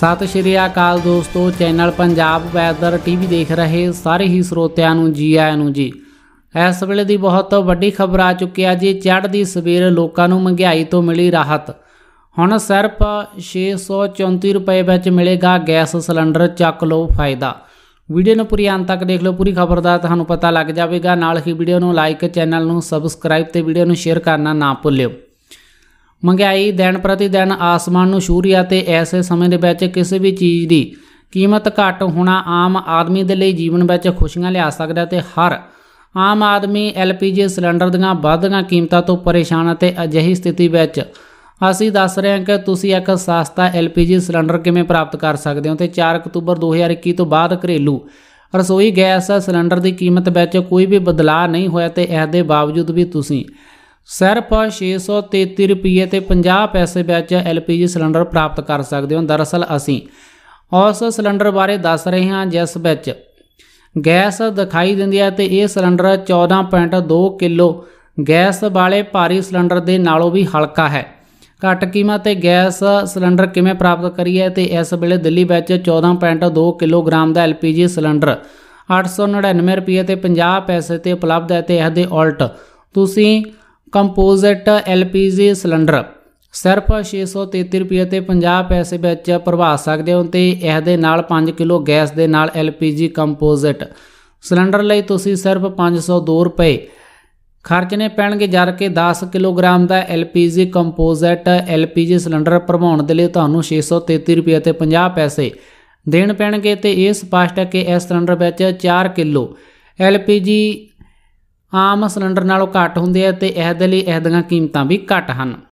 ਸਤਿ ਸ਼੍ਰੀ ਅਕਾਲ ਦੋਸਤੋ channel Punjab weather TV ਦੇਖ ਰਹੇ ਸਾਰੇ ਹੀ ਸਰੋਤਿਆਂ ਨੂੰ ਜੀ ਆਇਆਂ ਨੂੰ ਜੀ ਇਸ ਵੇਲੇ ਦੀ ਬਹੁਤ ਵੱਡੀ ਖਬਰ ਆ ਚੁੱਕੀ ਆ ਜੀ ਚੜ੍ਹਦੀ ਸਵੇਰ ਲੋਕਾਂ ਨੂੰ ਮਹਿੰਗਾਈ ਤੋਂ ਮਿਲੀ ਰਾਹਤ ਹੁਣ ਸਿਰਫ 634 ਰੁਪਏ ਵਿੱਚ ਮਿਲੇਗਾ ਗੈਸ ਸਿਲੰਡਰ ਚੱਕ ਲਓ ਫਾਇਦਾ ਵੀਡੀਓ ਨੂੰ ਪੂਰੀ ਅੰਤ ਤੱਕ ਦੇਖ ਲਓ ਪੂਰੀ ਖਬਰ ਦਾ ਤੁਹਾਨੂੰ ਪਤਾ ਲੱਗ ਜਾਵੇਗਾ ਨਾਲ ਹੀ ਵੀਡੀਓ ਨੂੰ ਲਾਈਕ ਚੈਨਲ ਨੂੰ ਸਬਸਕ੍ਰਾਈਬ ਤੇ ਵੀਡੀਓ ਨੂੰ ਸ਼ੇਅਰ ਕਰਨਾ ਨਾ ਭੁੱਲਿਓ ਮਹਿੰਗਾਈ ਦਿਨ ਪ੍ਰਤੀ ਦਿਨ ਆਸਮਾਨ ਨੂੰ ਛੂ ਰਹੀ ਹੈ ਤੇ ਐਸੇ ਸਮੇਂ ਦੇ ਵਿੱਚ ਕਿਸੇ ਵੀ ਚੀਜ਼ ਦੀ ਕੀਮਤ ਘਟ ਹੋਣਾ ਆਮ ਆਦਮੀ ਦੇ ਲਈ ਜੀਵਨ ਵਿੱਚ ਖੁਸ਼ੀਆਂ ਲਿਆ ਸਕਦਾ ਤੇ ਹਰ ਆਮ ਆਦਮੀ ਐਲਪੀਜੀ ਸਿਲੰਡਰ ਦੀਆਂ ਵੱਧਦੀਆਂ ਕੀਮਤਾਂ ਤੋਂ ਪਰੇਸ਼ਾਨ ਅਤੇ ਅਜਿਹੀ ਸਥਿਤੀ ਵਿੱਚ ਅਸੀਂ ਦੱਸ ਰਹੇ ਹਾਂ ਕਿ ਤੁਸੀਂ ਇੱਕ ਸਸਤਾ ਐਲਪੀਜੀ ਸਿਲੰਡਰ ਕਿਵੇਂ ਪ੍ਰਾਪਤ ਕਰ ਸਕਦੇ ਹੋ ਤੇ 4 ਅਕਤੂਬਰ 2021 ਤੋਂ ਬਾਅਦ ਘਰੇਲੂ ਰਸੋਈ ਗੈਸ ਸਿਲੰਡਰ ਦੀ ਕੀਮਤ ਵਿੱਚ ਕੋਈ ਵੀ ਬਦਲਾਅ ਨਹੀਂ ਹੋਇਆ ਤੇ ਇਸ ਦੇ ਬਾਵਜੂਦ ਵੀ ਤੁਸੀਂ ਸਿਰਫ 633 ਰੁਪਏ ਤੇ 50 ਪੈਸੇ ਵਿੱਚ ਐਲਪੀਜੀ ਸਿਲੰਡਰ ਪ੍ਰਾਪਤ ਕਰ ਸਕਦੇ ਹੋ ਦਰਅਸਲ ਅਸੀਂ ਉਸ ਸਿਲੰਡਰ ਬਾਰੇ ਦੱਸ ਰਹੇ ਹਾਂ ਜਿਸ ਵਿੱਚ ਗੈਸ ਦਿਖਾਈ ਦਿੰਦੀ ਹੈ ਤੇ ਇਹ ਸਿਲੰਡਰ 14.2 ਕਿਲੋ ਗੈਸ ਵਾਲੇ ਭਾਰੀ ਸਿਲੰਡਰ ਦੇ ਨਾਲੋਂ ਵੀ ਹਲਕਾ ਹੈ ਘੱਟ ਕੀਮਤ ਤੇ ਗੈਸ ਸਿਲੰਡਰ ਕਿਵੇਂ ਪ੍ਰਾਪਤ ਕਰੀਏ ਤੇ ਇਸ ਵੇਲੇ ਦਿੱਲੀ ਵਿੱਚ 14.2 ਕਿਲੋਗ੍ਰਾਮ ਦਾ ਐਲਪੀਜੀ ਸਿਲੰਡਰ 899 ਰੁਪਏ ਤੇ 50 ਪੈਸੇ ਤੇ ਉਪਲਬਧ ਹੈ ਤੇ ਇਹਦੇ ਉਲਟ ਤੁਸੀਂ ਕੰਪੋਜ਼ਿਟ ਐਲਪੀਜੀ ਸਿਲੰਡਰ ਸਿਰਫ 633 ਰੁਪਏ ਤੇ 50 ਪੈਸੇ ਵਿੱਚ ਭਰਵਾ ਸਕਦੇ ਹੋ ਤੇ ਇਸ ਦੇ ਨਾਲ 5 ਕਿਲੋ ਗੈਸ ਦੇ ਨਾਲ ਐਲਪੀਜੀ ਕੰਪੋਜ਼ਿਟ ਸਿਲੰਡਰ ਲਈ ਤੁਸੀਂ ਸਿਰਫ 502 ਰੁਪਏ ਖਰਚਨੇ ਪੈਣਗੇ ਜਦ ਕਿ 10 ਕਿਲੋਗ੍ਰਾਮ ਦਾ ਐਲਪੀਜੀ ਕੰਪੋਜ਼ਿਟ ਐਲਪੀਜੀ ਸਿਲੰਡਰ ਭਰਵਾਉਣ ਦੇ ਲਈ ਤੁਹਾਨੂੰ 633 ਰੁਪਏ ਤੇ 50 ਪੈਸੇ ਦੇਣ ਪੈਣਗੇ ਤੇ ਇਹ ਸਪਸ਼ਟ ਹੈ ਕਿ ਇਸ ਸਿਲੰਡਰ ਵਿੱਚ 4 ਕਿਲੋ ਐਲਪੀਜੀ ਆਮ ਸਿਲੰਡਰ ਨਾਲੋਂ ਘੱਟ ਹੁੰਦੇ ਆ ਤੇ ਇਹਦੇ ਲਈ ਇਹਦੀਆਂ ਕੀਮਤਾਂ ਵੀ ਘੱਟ ਹਨ